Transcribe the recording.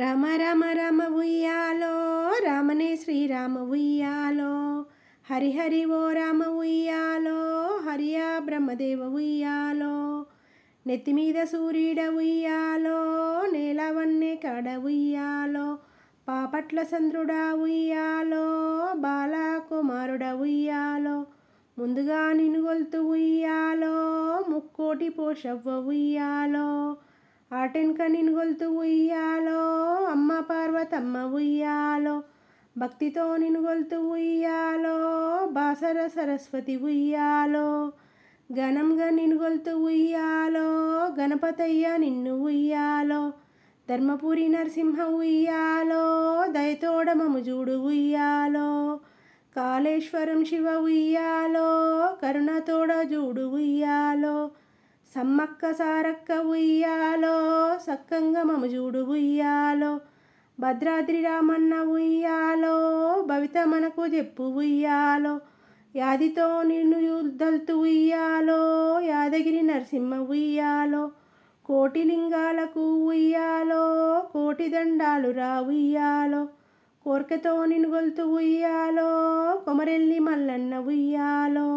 రామ రామ రామ ఉయ్యాలో రామనే శ్రీరామ ఉయ్యాలో హరిహరి ఓ రామ ఉయ్యాలో హరియా బ్రహ్మదేవ ఉయ్యాలో నెత్తిమీద సూర్యుడ ఉయ్యాలో నేలవన్నే కడ ఉయ్యాలో పాపట్ల చంద్రుడ ఉయ్యాలో బాలకుమారుడ ఉయ్యాలో ముందుగా నినుగొల్తు ఉయ్యాలో ముక్కోటి పోషవ్వ ఉయ్యాలో ఆటెన్క నినుగొల్తు ఉయ్యాలో అమ్మ పార్వతమ్మ ఉయ్యాలో భక్తితో నినుగొల్తు ఉయ్యాలో బాసర సరస్వతి ఉయ్యాలో ఘనంగా నినుగొల్తు ఉయ్యాలో గణపతయ్య నిన్ను ఉయ్యాలో ధర్మపురి నరసింహ ఉయ్యాలో దయతోడమము జూడు ఉయ్యాలో కాళేశ్వరం శివ ఉయ్యాలో కరుణతోడ జూడు ఉయ్యాలో సమ్మక్క సారక్క ఉయ్యాలో సక్కంగా మమజూడు ఉయ్యాలో భద్రాద్రి రామన్న ఉయ్యాలో భవిత మనకు చెప్పు ఉయ్యాలో యాదితో నిన్ను యుద్ధల్తు ఉయ్యాలో యాదగిరి నరసింహ ఉయ్యాలో కోటి లింగాలకు ఉయ్యాలో కోటి దండాలు రా ఉయ్యాలో కోరికతో నిన్ను గొలుతు ఉయ్యాలో కొమరెల్లి మల్లన్న ఉయ్యాలో